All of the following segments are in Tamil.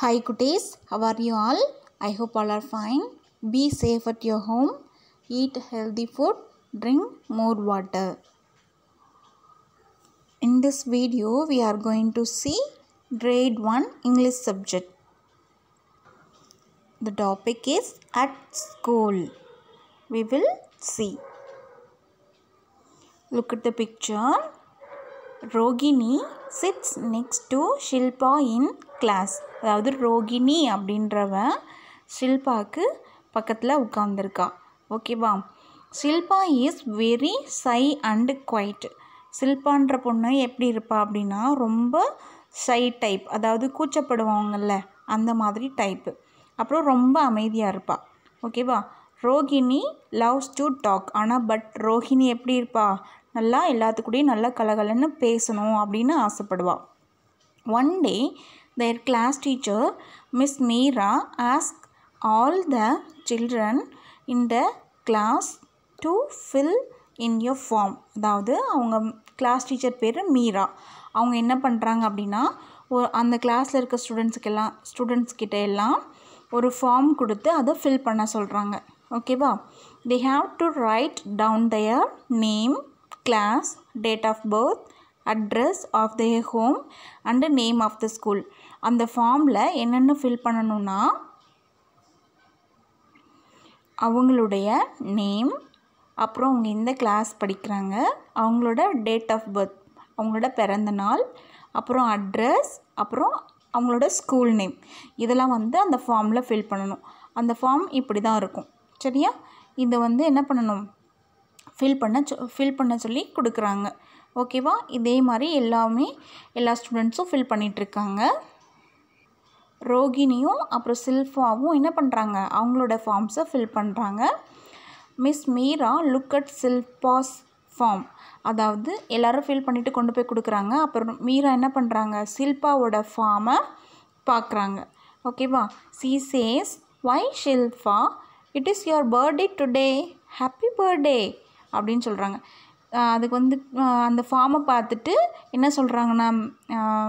Hi cuties, how are you all? I hope all are fine. Be safe at your home. Eat healthy food. Drink more water. In this video, we are going to see grade 1 English subject. The topic is at school. We will see. Look at the picture. Rohini sits next to Shilpa in class அதாவது ரோகிணி அப்படின்றவ ஷில்பாவுக்கு பக்கத்தில் உட்காந்துருக்கா ஓகேவா Shilpa is very shy and quiet ஷில்பான்ற பொண்ணு எப்படி இருப்பா அப்படின்னா ரொம்ப சை டைப் அதாவது கூச்சப்படுவாங்கள்ல அந்த மாதிரி டைப்பு அப்புறம் ரொம்ப அமைதியாக இருப்பாள் ஓகேவா ரோகிணி லவ்ஸ் டு டாக் ஆனால் பட் ரோஹிணி எப்படி இருப்பா நல்லா எல்லாத்துக்கூடையும் நல்லா கலகலன்னு பேசணும் அப்படின்னு ஆசைப்படுவாள் one day their class teacher miss Meera ask all the children in the class to fill in your form அதாவது அவங்க கிளாஸ் டீச்சர் பேர் மீரா அவங்க என்ன பண்ணுறாங்க அப்படின்னா அந்த கிளாஸில் இருக்க ஸ்டூடெண்ட்ஸுக்கெல்லாம் ஸ்டூடெண்ட்ஸ்கிட்ட எல்லாம் ஒரு ஃபார்ம் கொடுத்து அதை ஃபில் பண்ண சொல்கிறாங்க ஓகேவா they have to write down their name class, date of birth address of the home and name of the school அந்த ஃபார்மில் என்னென்ன ஃபில் பண்ணணும்னா அவங்களுடைய நேம் அப்புறம் அவங்க எந்த கிளாஸ் படிக்கிறாங்க அவங்களோட டேட் ஆஃப் பர்த் அவங்களோட பிறந்த நாள் அப்புறம் அட்ரஸ் அப்புறம் அவங்களோட ஸ்கூல் நேம் இதெல்லாம் வந்து அந்த ஃபார்மில் ஃபில் பண்ணணும் அந்த ஃபார்ம் இப்படி தான் இருக்கும் சரியா இதை வந்து என்ன பண்ணணும் ஃபில் பண்ண சொ ஃபில் பண்ண சொல்லி கொடுக்குறாங்க ஓகேவா இதே மாதிரி எல்லாமே எல்லா ஸ்டூடெண்ட்ஸும் ஃபில் பண்ணிகிட்ருக்காங்க ரோகிணியும் அப்புறம் சில்ஃபாவும் என்ன பண்ணுறாங்க அவங்களோட ஃபார்ம்ஸை ஃபில் பண்ணுறாங்க miss Meera look at Shilpa's form அதாவது எல்லோரும் ஃபில் பண்ணிவிட்டு கொண்டு போய் கொடுக்குறாங்க அப்புறம் மீரா என்ன பண்ணுறாங்க சில்பாவோட ஃபார்மை பார்க்குறாங்க ஓகேவா she says why Shilpa it is your birthday today happy birthday அப்படின்னு சொல்கிறாங்க அதுக்கு வந்து அந்த ஃபார்மை பார்த்துட்டு என்ன சொல்கிறாங்கண்ணா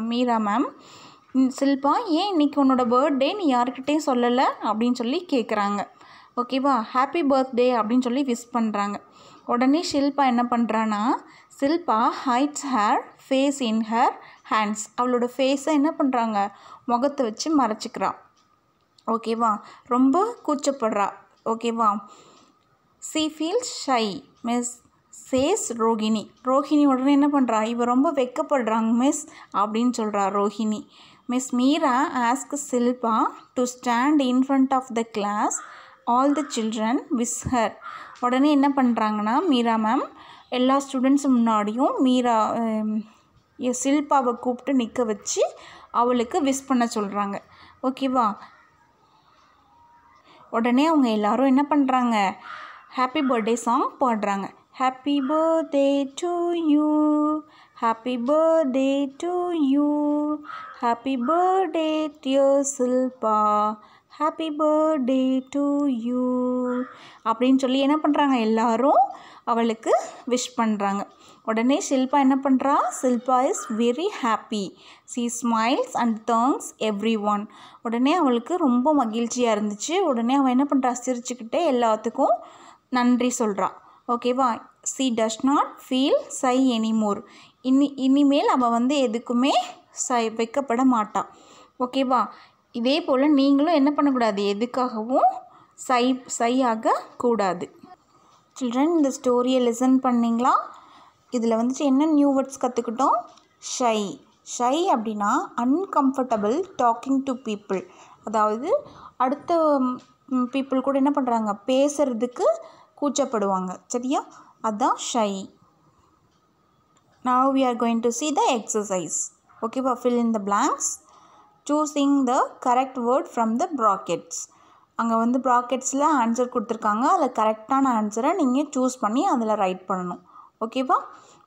மீரா மேம் சில்பா ஏன் இன்றைக்கி உன்னோட பர்த்டே நீ யாருக்கிட்டேயும் சொல்லலை அப்படின்னு சொல்லி கேட்குறாங்க ஓகேவா ஹாப்பி பர்த்டே அப்படின்னு சொல்லி விஷ் பண்ணுறாங்க உடனே ஷில்பா என்ன பண்ணுறான்னா Shilpa hides her face in her hands அவளோட ஃபேஸை என்ன பண்ணுறாங்க முகத்தை வச்சு மறைச்சிக்கிறான் ஓகேவா ரொம்ப கூச்சப்படுறா ஓகேவா she feel shy miss says Rohini Rohini உடனே என்ன பண்ணுறா இவ ரொம்ப வெக்கப்படுறாங்க மிஸ் அப்படின்னு சொல்கிறா Rohini miss Meera ask Shilpa to stand in front of the class all the children wish her உடனே என்ன பண்ணுறாங்கன்னா மீரா மேம் எல்லா ஸ்டூடெண்ட்ஸ் முன்னாடியும் மீரா சில்பாவை கூப்பிட்டு நிற்க வச்சு அவளுக்கு விஸ் பண்ண சொல்கிறாங்க ஓகேவா உடனே அவங்க எல்லாரும் என்ன பண்ணுறாங்க ஹாப்பி பர்த்டே சாங் பாடுறாங்க happy birthday to you happy birthday to you happy birthday dear Shilpa happy birthday to you அப்படின்னு சொல்லி என்ன பண்ணுறாங்க எல்லாரும் அவளுக்கு விஷ் பண்ணுறாங்க உடனே ஷில்பா என்ன பண்ணுறா Shilpa is very happy she smiles and thanks everyone உடனே அவளுக்கு ரொம்ப மகிழ்ச்சியாக இருந்துச்சு உடனே அவள் என்ன பண்ணுறா சிரிச்சுக்கிட்டே எல்லாத்துக்கும் நன்றி சொல்கிறான் ஓகேவா she does not feel shy anymore இனி இனிமேல் அவள் வந்து எதுக்குமே சை வைக்கப்பட மாட்டான் ஓகேவா இதே போல் நீங்களும் என்ன பண்ணக்கூடாது எதுக்காகவும் சை சை ஆகக்கூடாது சில்ட்ரன் இந்த ஸ்டோரியை லெசன் பண்ணிங்களா இதில் வந்துட்டு என்ன நியூ வேர்ட்ஸ் கற்றுக்கிட்டோம் ஷை ஷை அப்படின்னா அன்கம்ஃபர்டபுள் டாக்கிங் டு பீப்புள் அதாவது அடுத்த பீப்புள் கூட என்ன பண்ணுறாங்க பேசுகிறதுக்கு கூச்சப்படுவாங்க சரியா அதுதான் shy now we are going to see the exercise okay fill fill in the blanks choosing the correct word from the brackets அங்கே வந்து ப்ராக்கெட்ஸில் ஆன்சர் கொடுத்துருக்காங்க அதில் கரெக்டான ஆன்சரை நீங்கள் சூஸ் பண்ணி அதில் ரைட் பண்ணணும் ஓகேவா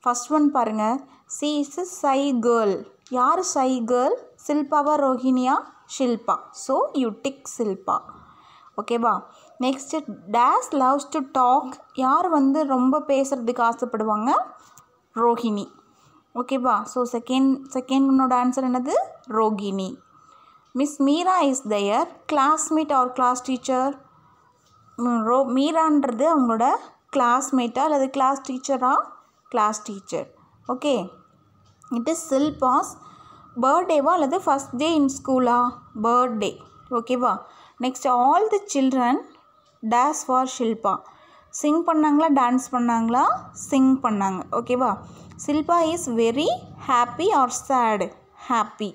ஃபஸ்ட் ஒன் பாருங்கள் சி இஸ் சை கேர்ள் யார் சை கேர்ள் சில்பாவா ரோஹினியா Shilpa so you tick Shilpa ஓகேவா next days loves to talk யார் வந்து ரொம்ப பேசுகிறதுக்கு ஆசைப்படுவாங்க ரோஹிணி ஓகேவா ஸோ செகண்ட் செகண்ட் உன்னோட ஆன்சர் என்னது Rohini miss Meera is their classmate or class teacher ரோ மீரான்றது அவங்களோட கிளாஸ்மேட்டா அல்லது கிளாஸ் டீச்சரா class teacher okay it is Shilpa's பர்த்டேவா அல்லது ஃபஸ்ட் டே இன் ஸ்கூலா பர்த்டே ஓகேவா next all the children days for Shilpa sing பண்ணாங்களா டான்ஸ் பண்ணாங்களா சிங் பண்ணாங்க ஓகேவா Shilpa is very happy or sad happy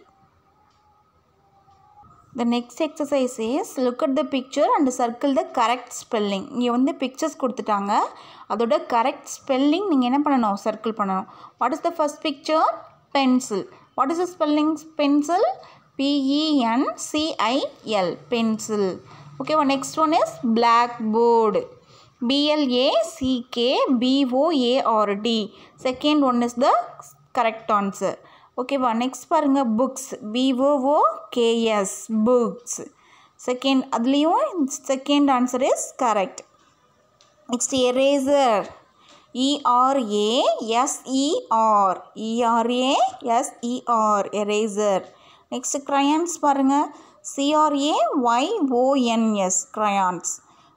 the next exercise is look at the picture and circle the correct spelling இங்கே வந்து பிக்சர்ஸ் கொடுத்துட்டாங்க அதோட கரெக்ட் ஸ்பெல்லிங் நீங்கள் என்ன பண்ணணும் சர்க்கிள் பண்ணணும் what is the first picture pencil what is the spelling pencil P E N C I L pencil ஓகேவா next one is blackboard B L A C K B O A R D second one is the correct answer ஓகேவா நெக்ஸ்ட் பாருங்கள் books B O O K S books second அதுலேயும் second answer is correct next eraser E R A S E R E R A S E R eraser next crayons பாருங்கள் C R A Y O N S crayons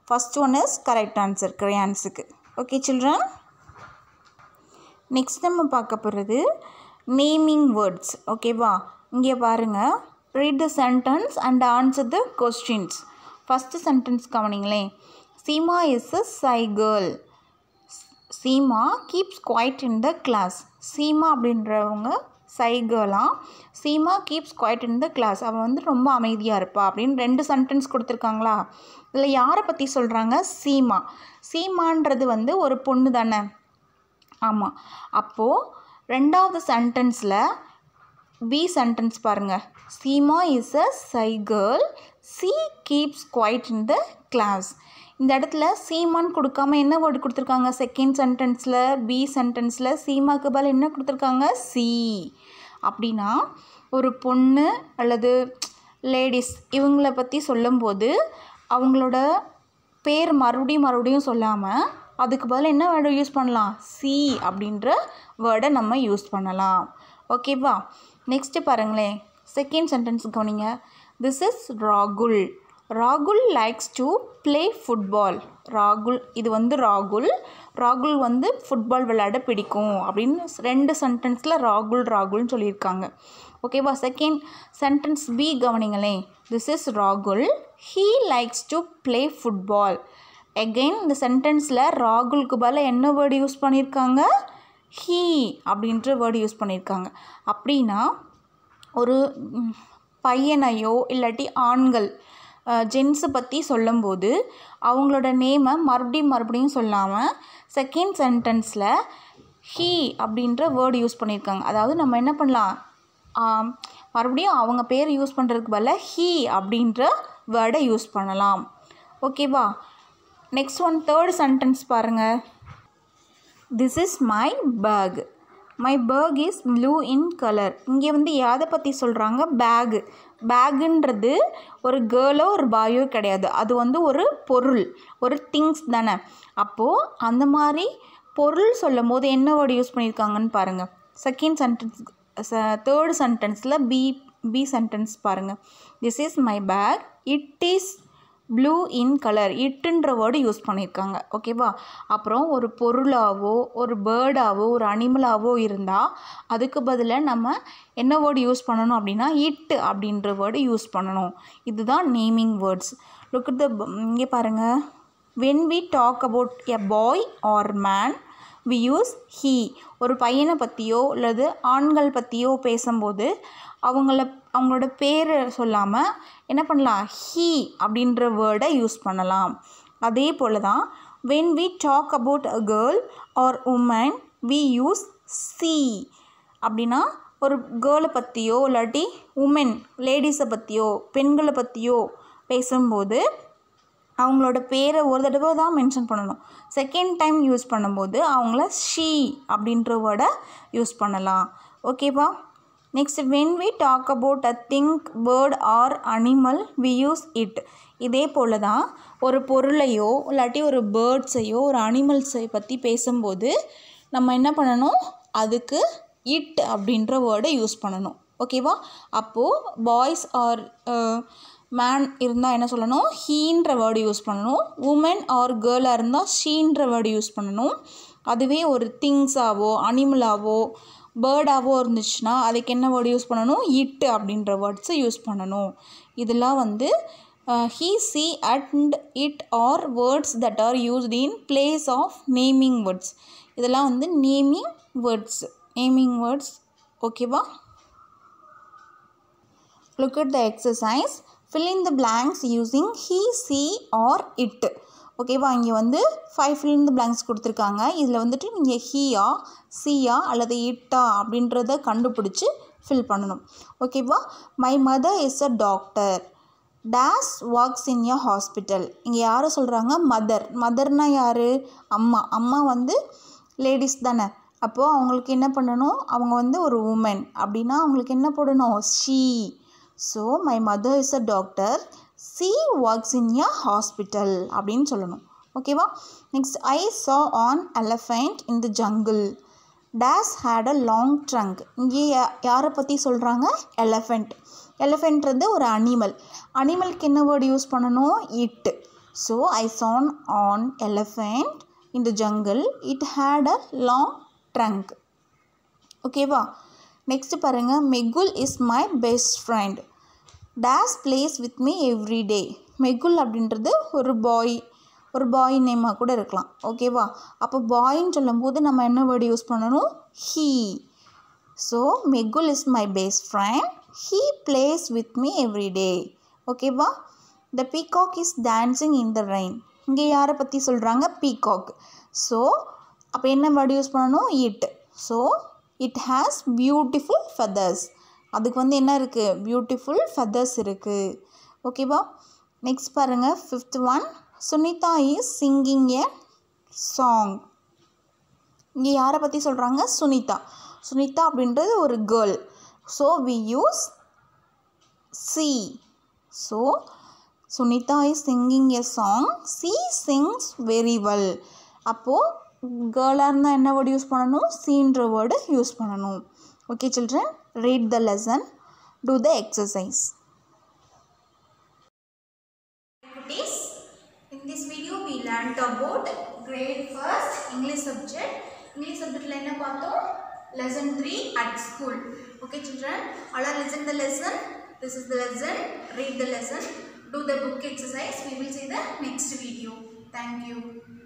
first one is correct answer க்ரையான்ஸுக்கு ஓகே சில்ட்ரன் நெக்ஸ்ட் நம்ம பார்க்க போகிறது நேமிங் வேர்ட்ஸ் ஓகேவா இங்கே பாருங்கள் read the sentence and answer the questions first sentence கவனிங்களே Seema is a shy girl Seema keeps quiet in the class Seema அப்படின்றவங்க சைகர்லாம் Seema keeps quiet in the class அவள் வந்து ரொம்ப அமைதியாக இருப்பா அப்படின்னு ரெண்டு சென்டென்ஸ் கொடுத்துருக்காங்களா இதில் யாரை பற்றி சொல்கிறாங்க சீமா சீமான்றது வந்து ஒரு பொண்ணு தானே ஆமாம் அப்போது ரெண்டாவது சென்டென்ஸில் பி சென்டென்ஸ் பாருங்கள் Seema is a shy girl she keeps quiet in the class இந்த இடத்துல சீமான்னு கொடுக்காம என்ன வேர்டு கொடுத்துருக்காங்க செகண்ட் சென்டென்ஸில் பி சென்டென்ஸில் சீமாக்கு பதில் என்ன கொடுத்துருக்காங்க சி அப்படின்னா ஒரு பொண்ணு அல்லது லேடிஸ் இவங்களை பற்றி சொல்லும்போது அவங்களோட பேர் மறுபடியும் மறுபடியும் சொல்லாமல் அதுக்கு பதில் என்ன வேர்டை யூஸ் பண்ணலாம் சி அப்படின்ற வேர்டை நம்ம யூஸ் பண்ணலாம் ஓகேவா நெக்ஸ்ட்டு பாருங்களேன் செகண்ட் சென்டென்ஸ் கவனிங்க திஸ் இஸ் ராகுல் ராகுல் லைக்ஸ் டு ப்ளே ஃபுட்பால் ராகுல் இது வந்து ராகுல் ராகுல் வந்து ஃபுட்பால் விளையாட பிடிக்கும் அப்படின்னு ரெண்டு சென்டென்ஸில் ராகுல் ராகுல்னு சொல்லியிருக்காங்க ஓகேவா செகண்ட் சென்டென்ஸ் பி கவனிங்களேன் திஸ் இஸ் ராகுல் he likes to play football again இந்த சென்டென்ஸில் ராகுலுக்கு பல என்ன வேர்டு யூஸ் பண்ணியிருக்காங்க ஹீ அப்படின்ற வேர்டு யூஸ் பண்ணியிருக்காங்க அப்படின்னா ஒரு பையனையோ இல்லாட்டி ஆண்கள் ஜென்ஸை பற்றி சொல்லும்போது அவங்களோட நேமை மறுபடியும் மறுபடியும் சொல்லாமல் செகண்ட் சென்டென்ஸில் ஹீ அப்படின்ற வேர்டு யூஸ் பண்ணியிருக்காங்க அதாவது நம்ம என்ன பண்ணலாம் மறுபடியும் அவங்க பேர் யூஸ் பண்ணுறதுக்கு பதில் ஹீ அப்படின்ற வேர்டை யூஸ் பண்ணலாம் ஓகேவா நெக்ஸ்ட் ஒன் தேர்ட் சென்டென்ஸ் பாருங்கள் this is my bag my bag is blue in colour இங்கே வந்து யாதை பற்றி சொல்கிறாங்க பேகு பேகுன்றது ஒரு கேர்ளோ ஒரு பாயோ கிடையாது அது வந்து ஒரு பொருள் ஒரு திங்ஸ் தானே அப்போது அந்த மாதிரி பொருள் சொல்லும் போது என்ன வேர்டு யூஸ் பண்ணியிருக்காங்கன்னு பாருங்கள் செகண்ட் சென்டென்ஸ் தேர்டு சென்டென்ஸில் பி பி சென்டென்ஸ் பாருங்கள் this is my bag it is blue in colour இட்டுன்ற வேர்டு யூஸ் பண்ணியிருக்காங்க ஓகேவா அப்புறம் ஒரு பொருளாவோ ஒரு பேர்டாவோ ஒரு அனிமலாவோ இருந்தால் அதுக்கு பதிலாக நம்ம என்ன வேர்டு யூஸ் பண்ணணும் அப்படின்னா இட்டு அப்படின்ற வேர்டு யூஸ் பண்ணணும் இதுதான் நேமிங் வேர்ட்ஸ் லுக் த இங்கே பாருங்கள் when we talk about a boy or man we use he ஒரு பையனை பற்றியோ அல்லது ஆண்கள் பற்றியோ பேசும்போது அவங்கள அவங்களோட பேரை சொல்லாமல் என்ன பண்ணலாம் ஹீ அப்படின்ற வேர்டை யூஸ் பண்ணலாம் அதே போல் தான் when we talk about a girl or woman we use she அப்படின்னா ஒரு கேர்ளை பற்றியோ இல்லாட்டி உமன் லேடிஸை பற்றியோ பெண்களை பற்றியோ பேசும்போது அவங்களோட பேரை ஒரு தடவை தான் மென்ஷன் பண்ணணும் செகண்ட் டைம் யூஸ் பண்ணும்போது அவங்கள ஷீ அப்படின்ற வேர்டை யூஸ் பண்ணலாம் ஓகேப்பா next when we talk about a thing bird or animal we use it இதே போல் தான் ஒரு பொருளையோ இல்லாட்டி ஒரு பேர்ட்ஸையோ ஒரு அனிமல்ஸை பற்றி பேசும்போது நம்ம என்ன பண்ணணும் அதுக்கு இட் அப்படின்ற வேர்டை யூஸ் பண்ணணும் ஓகேவா அப்போது பாய்ஸ் ஆர் மேன் uh, இருந்தால் என்ன சொல்லணும் ஹீன்ற வேர்டு யூஸ் பண்ணணும் உமன் ஆர் கேர்ளாக இருந்தால் ஷீன்ற வேர்டு யூஸ் பண்ணணும் அதுவே ஒரு திங்ஸாவோ அனிமலாவோ பேர்டாகவோ இருந்துச்சுன்னா அதுக்கு என்ன வேர்டு யூஸ் பண்ணணும் இட்டு அப்படின்ற வேர்ட்ஸை யூஸ் பண்ணணும் இதெல்லாம் வந்து he she and it are words that are used in place of naming words இதெல்லாம் வந்து நேமிங் வேர்ட்ஸ் நேமிங் வேர்ட்ஸ் ஓகேவா look at the exercise fill in the blanks using he she or it ஓகேவா இங்கே வந்து ஃபைவ் ஃபில்லிருந்து பிளாங்க்ஸ் கொடுத்துருக்காங்க இதில் வந்துட்டு நீங்கள் ஹியா சியா அல்லது இட்டா அப்படின்றத கண்டுபிடிச்சி ஃபில் பண்ணணும் ஓகேவா my mother is a doctor dash works in a hospital இங்கே யாரை சொல்கிறாங்க மதர் மதர்னா யார் அம்மா அம்மா வந்து லேடிஸ் தானே அப்போது அவங்களுக்கு என்ன பண்ணணும் அவங்க வந்து ஒரு உமன் அப்படின்னா அவங்களுக்கு என்ன போடணும் she so my mother is a doctor she works in a hospital அப்படின்னு சொல்லணும் ஓகேவா next I saw an elephant in the jungle dash had a long trunk இங்கே யாரை பற்றி சொல்கிறாங்க எலஃபெண்ட் எலஃபெண்ட்றது ஒரு அனிமல் அனிமலுக்கு என்ன வேர்டு யூஸ் பண்ணணும் it so I saw an elephant in the jungle it had a long trunk ஓகேவா நெக்ஸ்ட் பாருங்கள் Mehul is my best friend dash plays with me every day Mehul அப்படின்றது ஒரு பாய் ஒரு பாய் நேமாக கூட இருக்கலாம் ஓகேவா அப்போ பாயின்னு சொல்லும்போது நம்ம என்ன வேர்டு யூஸ் பண்ணணும் he so Mehul is my best friend he plays with me every day ஓகேவா the peacock is dancing in the rain இங்கே யாரை பற்றி சொல்கிறாங்க பீகாக் ஸோ அப்போ என்ன வேர்டு யூஸ் பண்ணணும் it so it has beautiful feathers அதுக்கு வந்து என்ன இருக்குது பியூட்டிஃபுல் ஃபெதர்ஸ் இருக்குது ஓகேவா நெக்ஸ்ட் பாருங்கள் fifth one Sunita is singing a song இங்கே யாரை பற்றி சொல்கிறாங்க சுனிதா சுனிதா அப்படின்றது ஒரு girl so we use she so Sunita is singing a song she sings very well அப்போது கேர்ளாக இருந்தால் என்ன வேர்டு யூஸ் பண்ணணும் சீன்ற வேர்டு யூஸ் பண்ணணும் okay children read the lesson, do the exercise. In this video, we learnt about grade first English subject. English subject la enna पातो lesson 3 at school. Okay, children. all are listen the lesson. This is the lesson. Read the lesson. Do the book exercise. We will see the next video. Thank you.